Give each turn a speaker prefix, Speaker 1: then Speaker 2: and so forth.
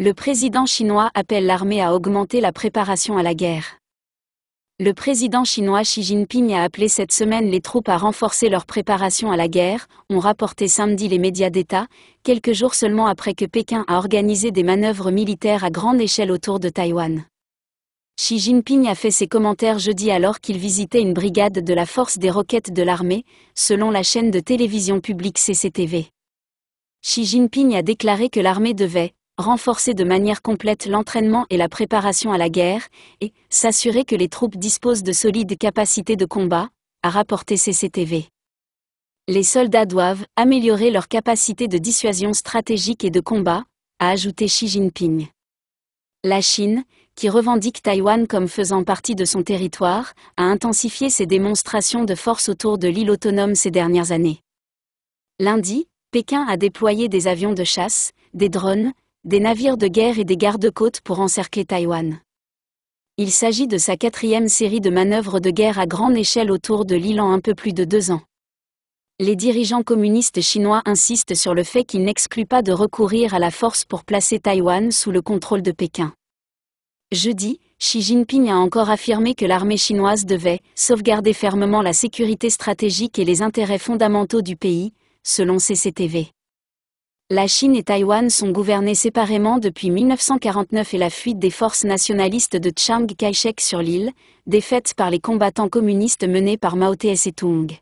Speaker 1: Le président chinois appelle l'armée à augmenter la préparation à la guerre. Le président chinois Xi Jinping a appelé cette semaine les troupes à renforcer leur préparation à la guerre, ont rapporté samedi les médias d'État, quelques jours seulement après que Pékin a organisé des manœuvres militaires à grande échelle autour de Taïwan. Xi Jinping a fait ses commentaires jeudi alors qu'il visitait une brigade de la force des roquettes de l'armée, selon la chaîne de télévision publique CCTV. Xi Jinping a déclaré que l'armée devait renforcer de manière complète l'entraînement et la préparation à la guerre, et s'assurer que les troupes disposent de solides capacités de combat, a rapporté CCTV. Les soldats doivent améliorer leur capacité de dissuasion stratégique et de combat, a ajouté Xi Jinping. La Chine, qui revendique Taïwan comme faisant partie de son territoire, a intensifié ses démonstrations de force autour de l'île autonome ces dernières années. Lundi, Pékin a déployé des avions de chasse, des drones, des navires de guerre et des gardes-côtes pour encercler Taïwan. Il s'agit de sa quatrième série de manœuvres de guerre à grande échelle autour de l'île en un peu plus de deux ans. Les dirigeants communistes chinois insistent sur le fait qu'ils n'excluent pas de recourir à la force pour placer Taïwan sous le contrôle de Pékin. Jeudi, Xi Jinping a encore affirmé que l'armée chinoise devait sauvegarder fermement la sécurité stratégique et les intérêts fondamentaux du pays, selon CCTV la Chine et Taïwan sont gouvernés séparément depuis 1949 et la fuite des forces nationalistes de Chiang Kai-shek sur l'île, défaite par les combattants communistes menés par Mao Tse-tung.